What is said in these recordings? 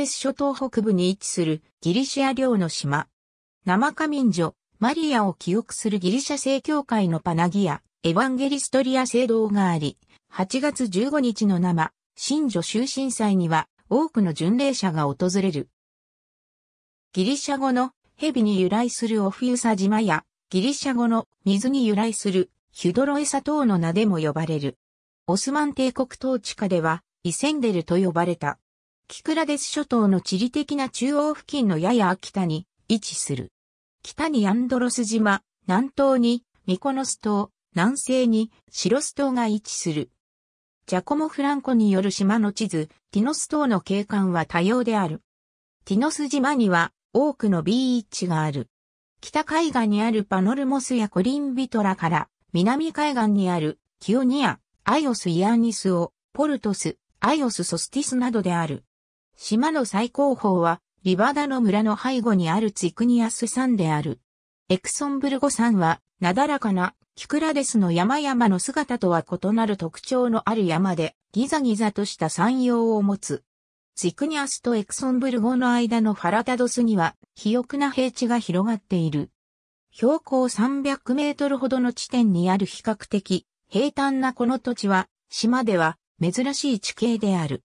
テス諸島北部に位置するギリシア領の島。生仮民女、マリアを記憶するギリシャ正教会のパナギア、エヴァンゲリストリア聖堂があり、8月15日の生、新女終身祭には多くの巡礼者が訪れる。ギリシャ語の蛇に由来するオフユサ島や、ギリシャ語の水に由来するヒュドロエサ島の名でも呼ばれる。オスマン帝国統治下では、イセンデルと呼ばれた。キクラデス諸島の地理的な中央付近のやや北に位置する。北にアンドロス島、南東にミコノス島、南西にシロス島が位置する。ジャコモ・フランコによる島の地図、ティノス島の景観は多様である。ティノス島には多くのビーチがある。北海岸にあるパノルモスやコリンビトラから、南海岸にあるキオニア、アイオス・イアニスを、ポルトス、アイオス・ソスティスなどである。島の最高峰は、リバダの村の背後にあるツィクニアス山である。エクソンブルゴ山は、なだらかな、キクラデスの山々の姿とは異なる特徴のある山で、ギザギザとした山陽を持つ。ツィクニアスとエクソンブルゴの間のファラタドスには、肥沃な平地が広がっている。標高300メートルほどの地点にある比較的平坦なこの土地は、島では珍しい地形である。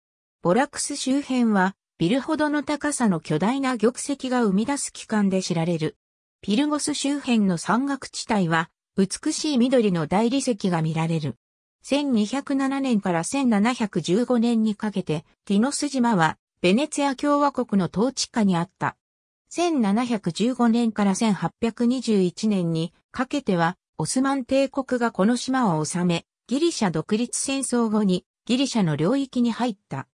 ボラクス周辺は、ビルほどの高さの巨大な玉石が生み出す器官で知られる。ピルゴス周辺の山岳地帯は、美しい緑の大理石が見られる。1207年から1715年にかけて、ティノス島は、ベネツィア共和国の統治下にあった。1715年から1821年にかけては、オスマン帝国がこの島を治め、ギリシャ独立戦争後にギリシャの領域に入った。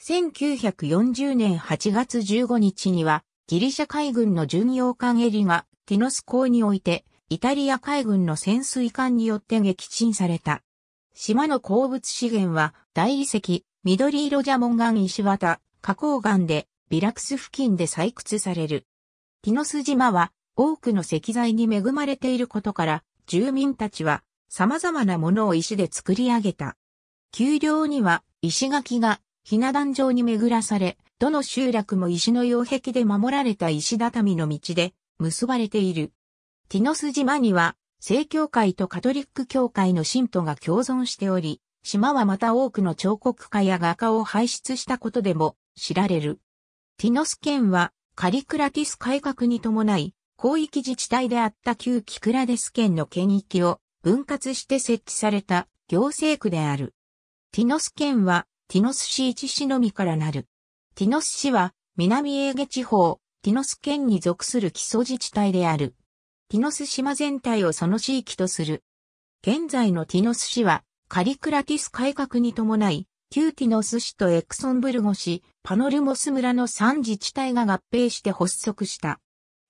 1940年8月15日には、ギリシャ海軍の巡洋艦エリがティノス港において、イタリア海軍の潜水艦によって撃沈された。島の鉱物資源は、大理石、緑色ジャモン、岩石綿、花崗岩で、ビラクス付近で採掘される。ティノス島は、多くの石材に恵まれていることから、住民たちは、様々なものを石で作り上げた。丘陵には、石垣がひな壇上に巡らされ、どの集落も石の擁壁で守られた石畳の道で結ばれている。ティノス島には、正教会とカトリック教会の信徒が共存しており、島はまた多くの彫刻家や画家を輩出したことでも知られる。ティノス県はカリクラティス改革に伴い、広域自治体であった旧キクラデス県の県域を分割して設置された行政区である。ティノス県はティノス市一市のみからなる。ティノス市は、南エーゲ地方、ティノス県に属する基礎自治体である。ティノス島全体をその地域とする。現在のティノス市は、カリクラティス改革に伴い、旧ティノス市とエクソンブルゴ市、パノルモス村の3自治体が合併して発足した。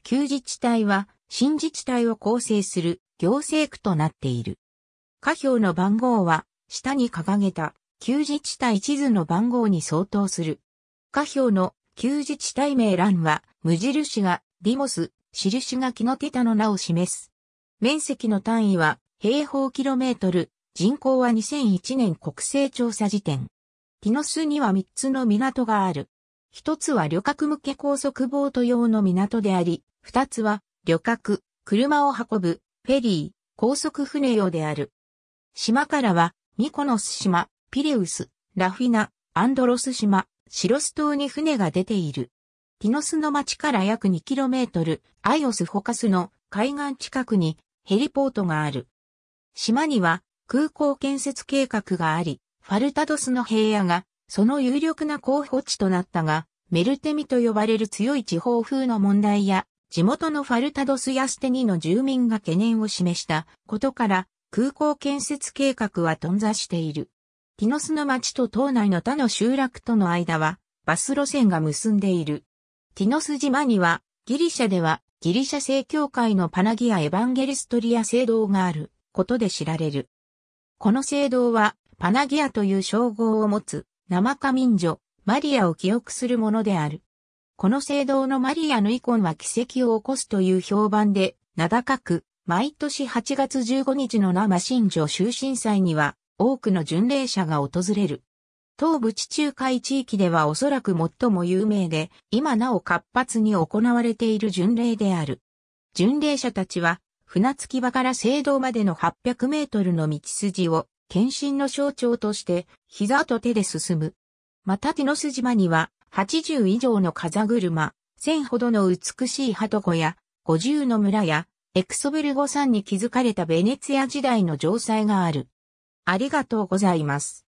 旧自治体は、新自治体を構成する行政区となっている。下表の番号は、下に掲げた旧自治体地図の番号に相当する。下表の旧自治体名欄は、無印がディモス、印がキノテタの名を示す。面積の単位は平方キロメートル、人口は2001年国勢調査時点。ティノスには3つの港がある。1つは旅客向け高速ボート用の港であり、2つは旅客、車を運ぶ、フェリー、高速船用である。島からは、ミコノス島、ピレウス、ラフィナ、アンドロス島、シロス島に船が出ている。ティノスの町から約 2km、アイオスホカスの海岸近くにヘリポートがある。島には空港建設計画があり、ファルタドスの平野がその有力な候補地となったが、メルテミと呼ばれる強い地方風の問題や、地元のファルタドスやステニの住民が懸念を示したことから、空港建設計画は頓挫している。ティノスの町と島内の他の集落との間は、バス路線が結んでいる。ティノス島には、ギリシャでは、ギリシャ正教会のパナギア・エヴァンゲリストリア聖堂がある、ことで知られる。この聖堂は、パナギアという称号を持つ、生カ民女、マリアを記憶するものである。この聖堂のマリアのイコンは奇跡を起こすという評判で、名高く、毎年8月15日の生神女終身祭には、多くの巡礼者が訪れる。東部地中海地域ではおそらく最も有名で、今なお活発に行われている巡礼である。巡礼者たちは、船着き場から聖堂までの800メートルの道筋を、献身の象徴として、膝と手で進む。また手の筋場には、80以上の風車、1000ほどの美しい鳩子や、50の村や、エクソベルゴ山に築かれたベネツィア時代の城塞がある。ありがとうございます。